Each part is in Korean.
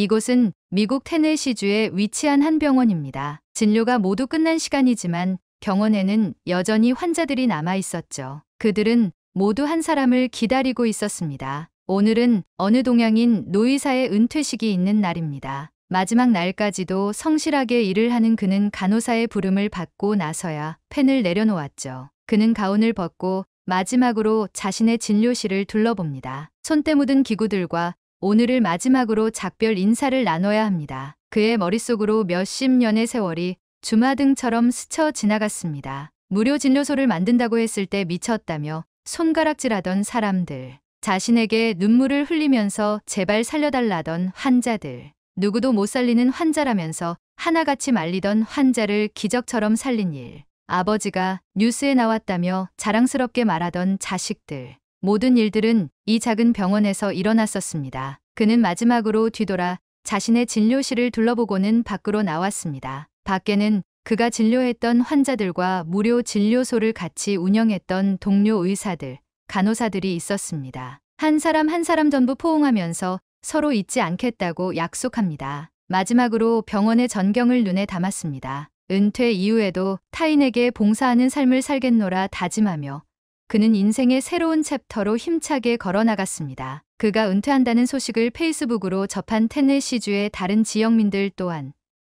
이곳은 미국 테네시주에 위치한 한 병원입니다. 진료가 모두 끝난 시간이지만 병원에는 여전히 환자들이 남아 있었죠. 그들은 모두 한 사람을 기다리고 있었습니다. 오늘은 어느 동양인 노의사의 은퇴식이 있는 날입니다. 마지막 날까지도 성실하게 일을 하는 그는 간호사의 부름을 받고 나서야 펜을 내려놓았죠. 그는 가운을 벗고 마지막으로 자신의 진료실을 둘러봅니다. 손때 묻은 기구들과 오늘을 마지막으로 작별 인사를 나눠야 합니다. 그의 머릿속으로 몇십 년의 세월이 주마등처럼 스쳐 지나갔습니다. 무료 진료소를 만든다고 했을 때 미쳤다며 손가락질하던 사람들, 자신에게 눈물을 흘리면서 제발 살려달라던 환자들, 누구도 못 살리는 환자라면서 하나같이 말리던 환자를 기적처럼 살린 일, 아버지가 뉴스에 나왔다며 자랑스럽게 말하던 자식들, 모든 일들은 이 작은 병원에서 일어났었습니다. 그는 마지막으로 뒤돌아 자신의 진료실을 둘러보고는 밖으로 나왔습니다. 밖에는 그가 진료했던 환자들과 무료 진료소를 같이 운영했던 동료 의사들, 간호사들이 있었습니다. 한 사람 한 사람 전부 포옹하면서 서로 잊지 않겠다고 약속합니다. 마지막으로 병원의 전경을 눈에 담았습니다. 은퇴 이후에도 타인에게 봉사하는 삶을 살겠노라 다짐하며 그는 인생의 새로운 챕터로 힘차게 걸어나갔습니다. 그가 은퇴한다는 소식을 페이스북으로 접한 테네시주의 다른 지역민들 또한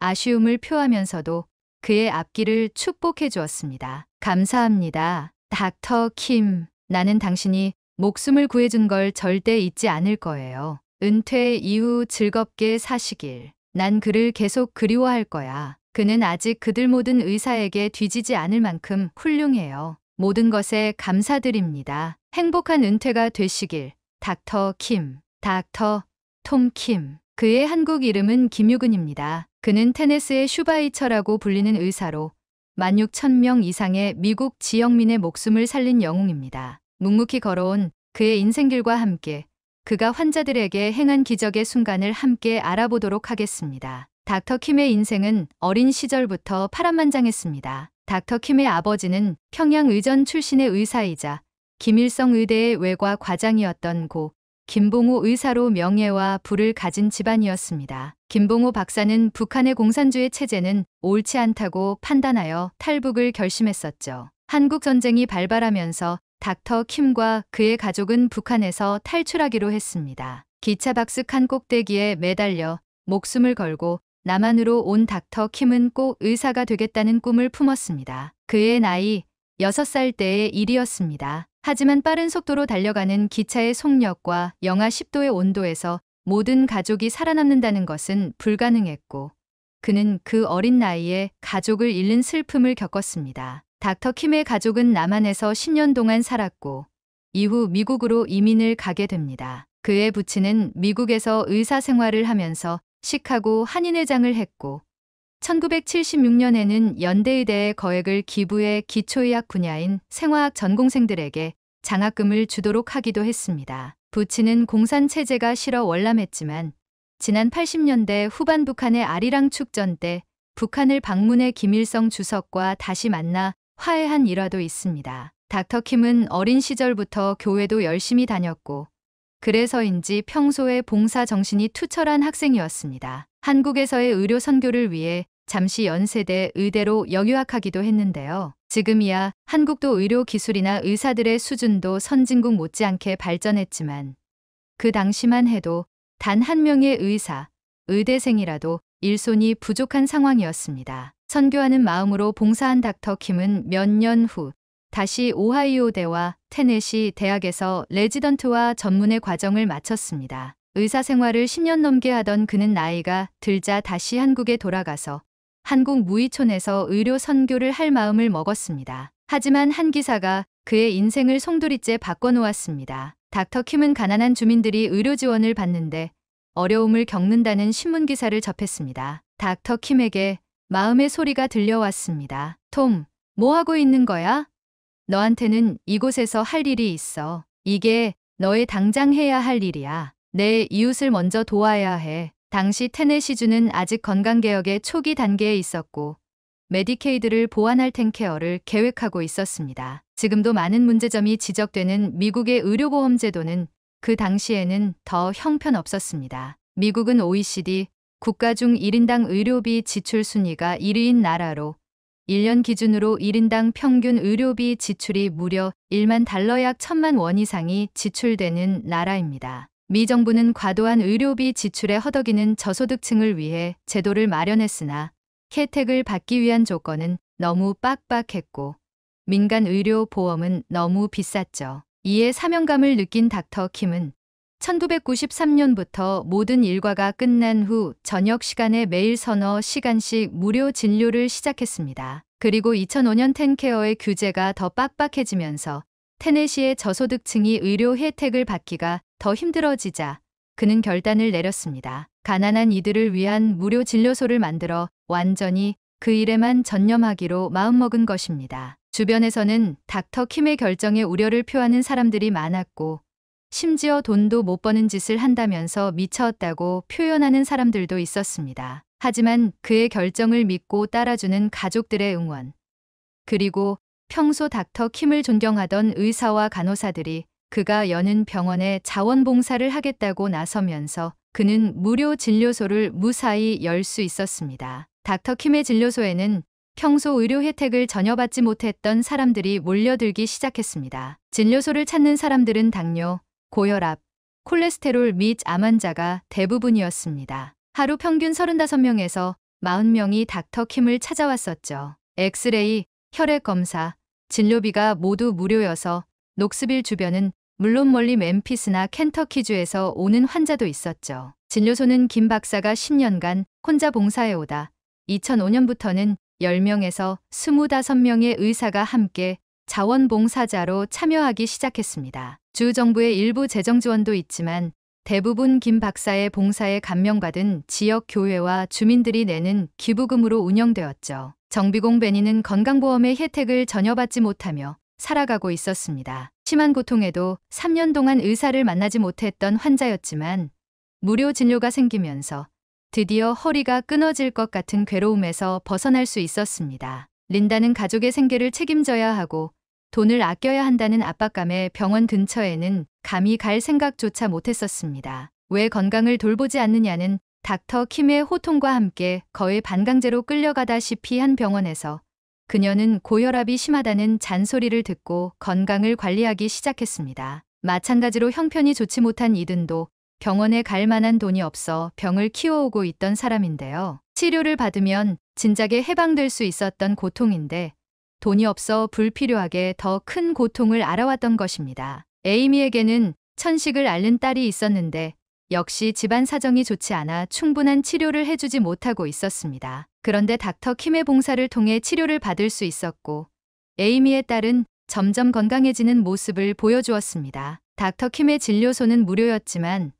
아쉬움을 표하면서도 그의 앞길을 축복해 주었습니다. 감사합니다. 닥터 킴. 나는 당신이 목숨을 구해준 걸 절대 잊지 않을 거예요. 은퇴 이후 즐겁게 사시길. 난 그를 계속 그리워할 거야. 그는 아직 그들 모든 의사에게 뒤지지 않을 만큼 훌륭해요. 모든 것에 감사드립니다. 행복한 은퇴가 되시길. 닥터 킴, 닥터 톰 킴. 그의 한국 이름은 김유근입니다. 그는 테네스의 슈바이처라고 불리는 의사로 16,000명 이상의 미국 지역민의 목숨을 살린 영웅입니다. 묵묵히 걸어온 그의 인생길과 함께 그가 환자들에게 행한 기적의 순간을 함께 알아보도록 하겠습니다. 닥터 킴의 인생은 어린 시절부터 파란만장했습니다. 닥터 킴의 아버지는 평양의전 출신의 의사이자 김일성 의대의 외과 과장이었던 고 김봉호 의사로 명예와 부를 가진 집안이었습니다. 김봉호 박사는 북한의 공산주의 체제는 옳지 않다고 판단하여 탈북을 결심했었죠. 한국 전쟁이 발발하면서 닥터 킴과 그의 가족은 북한에서 탈출하기로 했습니다. 기차 박스 칸 꼭대기에 매달려 목숨을 걸고 남한으로 온 닥터 킴은 꼭 의사가 되겠다는 꿈을 품었습니다. 그의 나이 6살 때의 일이었습니다. 하지만 빠른 속도로 달려가는 기차의 속력과 영하 10도의 온도에서 모든 가족이 살아남는다는 것은 불가능했고 그는 그 어린 나이에 가족을 잃는 슬픔을 겪었습니다. 닥터 킴의 가족은 남한에서 10년 동안 살았고 이후 미국으로 이민을 가게 됩니다. 그의 부친은 미국에서 의사 생활을 하면서 식하고 한인회장을 했고 1976년에는 연대의대의 거액을 기부해 기초의학 분야인 생화학 전공생들에게 장학금을 주도록 하기도 했습니다. 부친은 공산체제가 싫어 월남했지만 지난 80년대 후반 북한의 아리랑 축전 때 북한을 방문해 김일성 주석과 다시 만나 화해한 일화도 있습니다. 닥터 킴은 어린 시절부터 교회도 열심히 다녔고 그래서인지 평소에 봉사 정신이 투철한 학생이었습니다. 한국에서의 의료 선교를 위해 잠시 연세대 의대로 영유학하기도 했는데요. 지금이야 한국도 의료 기술이나 의사들의 수준도 선진국 못지않게 발전했지만 그 당시만 해도 단 한 명의 의사, 의대생이라도 일손이 부족한 상황이었습니다. 선교하는 마음으로 봉사한 닥터 킴은 몇년후 다시 오하이오대와 테네시 대학에서 레지던트와 전문의 과정을 마쳤습니다. 의사 생활을 10년 넘게 하던 그는 나이가 들자 다시 한국에 돌아가서 한국 무의촌에서 의료 선교를 할 마음을 먹었습니다. 하지만 한 기사가 그의 인생을 송두리째 바꿔놓았습니다. 닥터 킴은 가난한 주민들이 의료 지원을 받는데 어려움을 겪는다는 신문 기사를 접했습니다. 닥터 킴에게 마음의 소리가 들려왔습니다. 톰, 뭐 하고 있는 거야? 너한테는 이곳에서 할 일이 있어. 이게 너의 당장 해야 할 일이야. 내 이웃을 먼저 도와야 해. 당시 테네시주는 아직 건강개혁의 초기 단계에 있었고 메디케이드를 보완할 텐케어를 계획하고 있었습니다. 지금도 많은 문제점이 지적되는 미국의 의료보험 제도는 그 당시에는 더 형편없었습니다. 미국은 OECD 국가 중 1인당 의료비 지출 순위가 1위인 나라로 1년 기준으로 1인당 평균 의료비 지출이 무려 1만 달러 약 1천만 원 이상이 지출되는 나라입니다. 미 정부는 과도한 의료비 지출에 허덕이는 저소득층을 위해 제도를 마련했으나 혜택을 받기 위한 조건은 너무 빡빡했고 민간 의료 보험은 너무 비쌌죠. 이에 사명감을 느낀 닥터 킴은 1993년부터 모든 일과가 끝난 후 저녁 시간에 매일 서너 시간씩 무료 진료를 시작했습니다. 그리고 2005년 텐케어의 규제가 더 빡빡해지면서 테네시의 저소득층이 의료 혜택을 받기가 더 힘들어지자 그는 결단을 내렸습니다. 가난한 이들을 위한 무료 진료소를 만들어 완전히 그 일에만 전념하기로 마음먹은 것입니다. 주변에서는 닥터 킴의 결정에 우려를 표하는 사람들이 많았고 심지어 돈도 못 버는 짓을 한다면서 미쳤다고 표현하는 사람들도 있었습니다. 하지만 그의 결정을 믿고 따라주는 가족들의 응원. 그리고 평소 닥터 킴을 존경하던 의사와 간호사들이 그가 여는 병원에 자원봉사를 하겠다고 나서면서 그는 무료 진료소를 무사히 열 수 있었습니다. 닥터 킴의 진료소에는 평소 의료 혜택을 전혀 받지 못했던 사람들이 몰려들기 시작했습니다. 진료소를 찾는 사람들은 당뇨, 고혈압, 콜레스테롤 및 암 환자가 대부분이었습니다. 하루 평균 35명에서 40명이 닥터 킴을 찾아왔었죠. 엑스레이, 혈액 검사, 진료비가 모두 무료여서 녹스빌 주변은 물론 멀리 멤피스나 켄터키주에서 오는 환자도 있었죠. 진료소는 김 박사가 10년간 혼자 봉사해오다 2005년부터는 10명에서 25명의 의사가 함께 자원봉사자로 참여하기 시작했습니다. 주 정부의 일부 재정 지원도 있지만 대부분 김 박사의 봉사에 감명받은 지역 교회와 주민들이 내는 기부금으로 운영되었죠. 정비공 베니는 건강보험의 혜택을 전혀 받지 못하며 살아가고 있었습니다. 심한 고통에도 3년 동안 의사를 만나지 못했던 환자였지만 무료 진료가 생기면서 드디어 허리가 끊어질 것 같은 괴로움에서 벗어날 수 있었습니다. 린다는 가족의 생계를 책임져야 하고 돈을 아껴야 한다는 압박감에 병원 근처에는 감히 갈 생각조차 못했었습니다. 왜 건강을 돌보지 않느냐는 닥터 킴의 호통과 함께 거의 반강제로 끌려가다시피 한 병원에서 그녀는 고혈압이 심하다는 잔소리를 듣고 건강을 관리하기 시작했습니다. 마찬가지로 형편이 좋지 못한 이든도 병원에 갈 만한 돈이 없어 병을 키워오고 있던 사람인데요. 치료를 받으면 진작에 해방될 수 있었던 고통인데 돈이 없어 불필요하게 더 큰 고통을 알아왔던 것입니다. 에이미에게는 천식을 앓는 딸이 있었는데 역시 집안 사정이 좋지 않아 충분한 치료를 해주지 못하고 있었습니다. 그런데 닥터 킴의 봉사를 통해 치료를 받을 수 있었고 에이미의 딸은 점점 건강해지는 모습을 보여주었습니다. 닥터 킴의 진료소는 무료였지만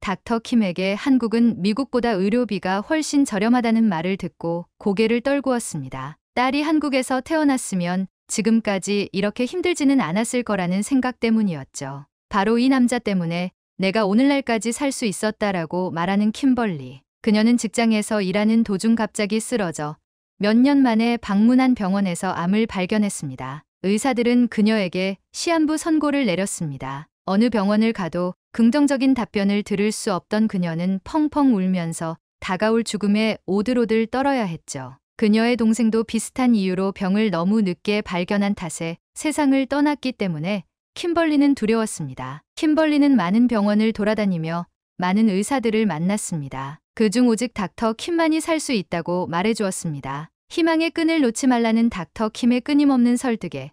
닥터 킴에게 한국은 미국보다 의료비가 훨씬 저렴하다는 말을 듣고 고개를 떨구었습니다. 딸이 한국에서 태어났으면 지금까지 이렇게 힘들지는 않았을 거라는 생각 때문이었죠. 바로 이 남자 때문에 내가 오늘날까지 살 수 있었다라고 말하는 킴벌리. 그녀는 직장에서 일하는 도중 갑자기 쓰러져 몇 년 만에 방문한 병원에서 암을 발견했습니다. 의사들은 그녀에게 시한부 선고를 내렸습니다. 어느 병원을 가도 긍정적인 답변을 들을 수 없던 그녀는 펑펑 울면서 다가올 죽음에 오들오들 떨어야 했죠. 그녀의 동생도 비슷한 이유로 병을 너무 늦게 발견한 탓에 세상을 떠났기 때문에 킴벌리는 두려웠습니다. 킴벌리는 많은 병원을 돌아다니며 많은 의사들을 만났습니다. 그 중 오직 닥터 킴만이 살 수 있다고 말해주었습니다. 희망의 끈을 놓지 말라는 닥터 킴의 끊임없는 설득에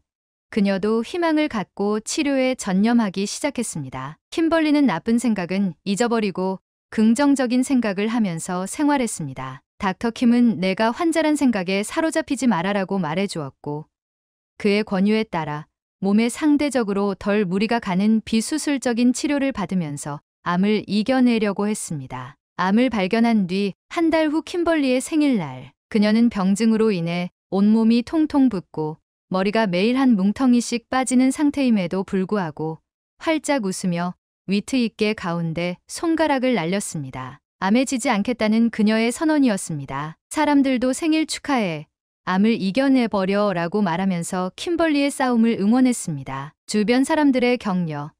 그녀도 희망을 갖고 치료에 전념하기 시작했습니다. 킴벌리는 나쁜 생각은 잊어버리고 긍정적인 생각을 하면서 생활했습니다. 닥터킴은 내가 환자란 생각에 사로잡히지 말아라고 말해주었고 그의 권유에 따라 몸에 상대적으로 덜 무리가 가는 비수술적인 치료를 받으면서 암을 이겨내려고 했습니다. 암을 발견한 뒤 한 달 후 킴벌리의 생일날 그녀는 병증으로 인해 온몸이 통통 붓고 머리가 매일 한 뭉텅이씩 빠지는 상태임에도 불구하고 활짝 웃으며 위트 있게 가운데 손가락을 날렸습니다. 암에 지지 않겠다는 그녀의 선언이었습니다. 사람들도 생일 축하해. 암을 이겨내버려 라고 말하면서 킴벌리의 싸움을 응원했습니다. 주변 사람들의 격려,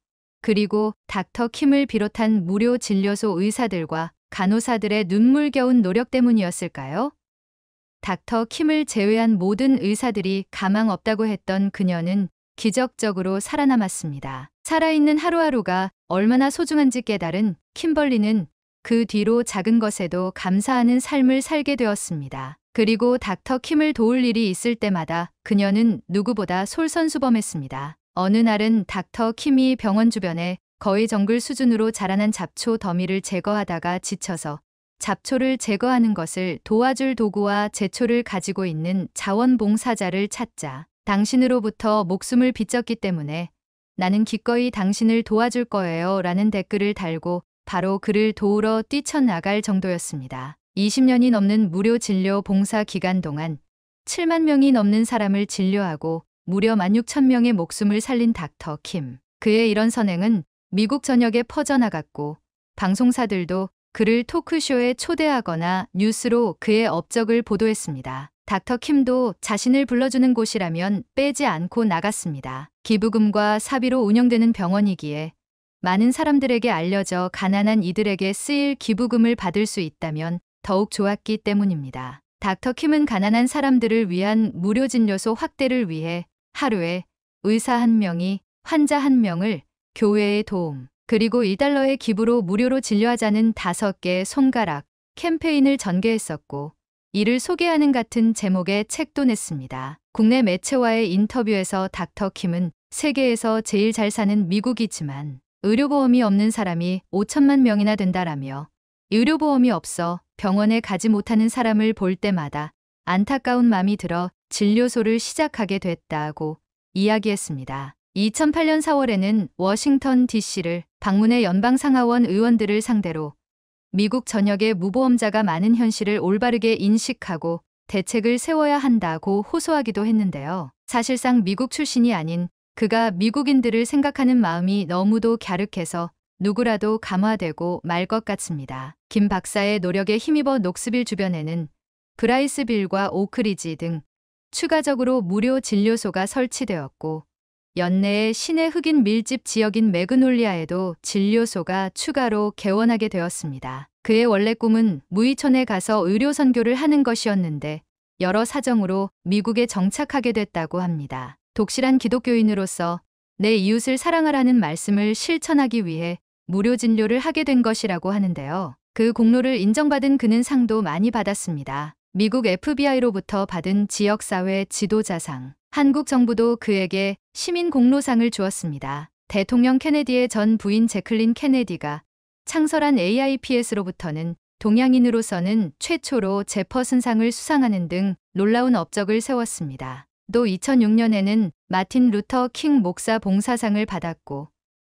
그리고 닥터 킴을 비롯한 무료 진료소 의사들과 간호사들의 눈물겨운 노력 때문이었을까요? 닥터 킴을 제외한 모든 의사들이 가망 없다고 했던 그녀는 기적적으로 살아남았습니다. 살아있는 하루하루가 얼마나 소중한지 깨달은 킴벌리는 그 뒤로 작은 것에도 감사하는 삶을 살게 되었습니다. 그리고 닥터 킴을 도울 일이 있을 때마다 그녀는 누구보다 솔선수범했습니다. 어느 날은 닥터 킴이 병원 주변에 거의 정글 수준으로 자라난 잡초 더미를 제거하다가 지쳐서 잡초를 제거하는 것을 도와줄 도구와 제초를 가지고 있는 자원봉사자를 찾자 당신으로부터 목숨을 빚졌기 때문에 나는 기꺼이 당신을 도와줄 거예요 라는 댓글을 달고 바로 그를 도우러 뛰쳐나갈 정도였습니다. 20년이 넘는 무료 진료 봉사 기간 동안 7만 명이 넘는 사람을 진료하고 무려 16,000 명의 목숨을 살린 닥터 킴. 그의 이런 선행은 미국 전역에 퍼져나갔고 방송사들도 그를 토크쇼에 초대하거나 뉴스로 그의 업적을 보도했습니다. 닥터 킴도 자신을 불러주는 곳이라면 빼지 않고 나갔습니다. 기부금과 사비로 운영되는 병원이기에 많은 사람들에게 알려져 가난한 이들에게 쓰일 기부금을 받을 수 있다면 더욱 좋았기 때문입니다. 닥터 킴은 가난한 사람들을 위한 무료 진료소 확대를 위해 하루에 의사 한 명이 환자 한 명을 교회의 도움 그리고 2달러의 기부로 무료로 진료하자는 다섯 개의 손가락 캠페인을 전개했었고 이를 소개하는 같은 제목의 책도 냈습니다. 국내 매체와의 인터뷰에서 닥터 킴은 세계에서 제일 잘 사는 미국이지만 의료보험이 없는 사람이 5천만 명이나 된다라며 의료보험이 없어 병원에 가지 못하는 사람을 볼 때마다 안타까운 마음이 들어 진료소를 시작하게 됐다고 이야기했습니다. 2008년 4월에는 워싱턴 DC를 방문해 연방 상하원 의원들을 상대로 미국 전역에 무보험자가 많은 현실을 올바르게 인식하고 대책을 세워야 한다고 호소하기도 했는데요. 사실상 미국 출신이 아닌 그가 미국인들을 생각하는 마음이 너무도 갸륵해서 누구라도 감화되고 말 것 같습니다. 김 박사의 노력에 힘입어 녹스빌 주변에는 브라이스빌과 오크리지 등 추가적으로 무료 진료소가 설치되었고 연내에 시내 흑인 밀집 지역인 매그놀리아에도 진료소가 추가로 개원하게 되었습니다. 그의 원래 꿈은 무이천에 가서 의료 선교를 하는 것이었는데 여러 사정으로 미국에 정착하게 됐다고 합니다. 독실한 기독교인으로서 내 이웃을 사랑하라는 말씀을 실천하기 위해 무료 진료를 하게 된 것이라고 하는데요. 그 공로를 인정받은 그는 상도 많이 받았습니다. 미국 FBI로부터 받은 지역사회 지도자상, 한국 정부도 그에게 시민 공로상을 주었습니다. 대통령 케네디의 전 부인 제클린 케네디가 창설한 AIPS로부터는 동양인으로서는 최초로 제퍼슨상을 수상하는 등 놀라운 업적을 세웠습니다. 또 2006년에는 마틴 루터 킹 목사 봉사상을 받았고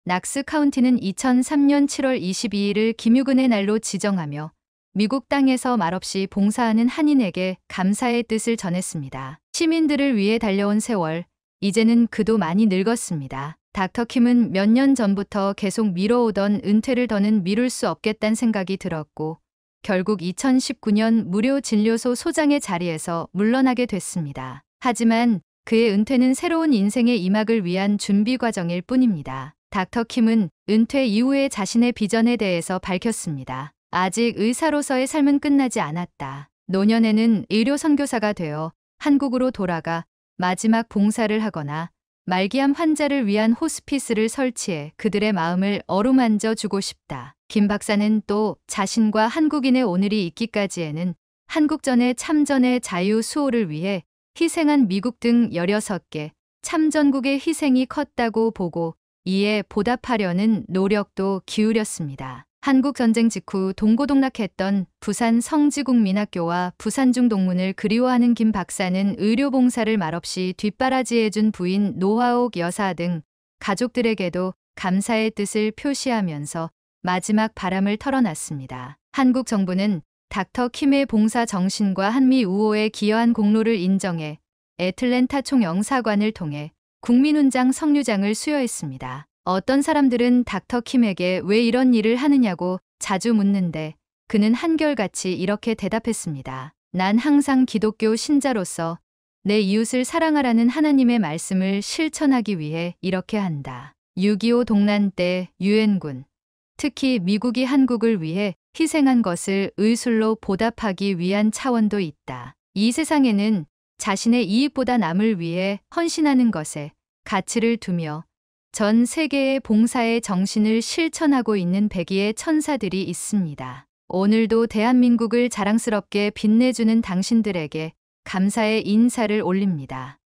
낙스 카운티는 2003년 7월 22일을 김유근의 날로 지정하며 미국 땅에서 말없이 봉사하는 한인에게 감사의 뜻을 전했습니다. 시민들을 위해 달려온 세월, 이제는 그도 많이 늙었습니다. 닥터 킴은 몇 년 전부터 계속 미뤄오던 은퇴를 더는 미룰 수 없겠다는 생각이 들었고 결국 2019년 무료 진료소 소장의 자리에서 물러나게 됐습니다. 하지만 그의 은퇴는 새로운 인생의 이막을 위한 준비 과정일 뿐입니다. 닥터 킴은 은퇴 이후의 자신의 비전에 대해서 밝혔습니다. 아직 의사로서의 삶은 끝나지 않았다. 노년에는 의료 선교사가 되어 한국으로 돌아가 마지막 봉사를 하거나 말기암 환자를 위한 호스피스를 설치해 그들의 마음을 어루만져 주고 싶다. 김 박사는 또 자신과 한국인의 오늘이 있기까지에는 한국전의 참전의 자유 수호를 위해 희생한 미국 등 16개 참전국의 희생이 컸다고 보고 이에 보답하려는 노력도 기울였습니다. 한국전쟁 직후 동고동락했던 부산 성지국민학교와 부산중동문을 그리워하는 김 박사는 의료봉사를 말없이 뒷바라지해준 부인 노하옥 여사 등 가족들에게도 감사의 뜻을 표시하면서 마지막 바람을 털어놨습니다. 한국 정부는 닥터 킴의 봉사 정신과 한미 우호에 기여한 공로를 인정해 애틀랜타 총영사관을 통해 국민훈장 성류장을 수여했습니다. 어떤 사람들은 닥터 킴에게 왜 이런 일을 하느냐고 자주 묻는데 그는 한결같이 이렇게 대답했습니다. 난 항상 기독교 신자로서 내 이웃을 사랑하라는 하나님의 말씀을 실천하기 위해 이렇게 한다. 6.25 동란 때 유엔군, 특히 미국이 한국을 위해 희생한 것을 의술로 보답하기 위한 차원도 있다. 이 세상에는 자신의 이익보다 남을 위해 헌신하는 것에 가치를 두며 전 세계의 봉사의 정신을 실천하고 있는 백의의 천사들이 있습니다. 오늘도 대한민국을 자랑스럽게 빛내주는 당신들에게 감사의 인사를 올립니다.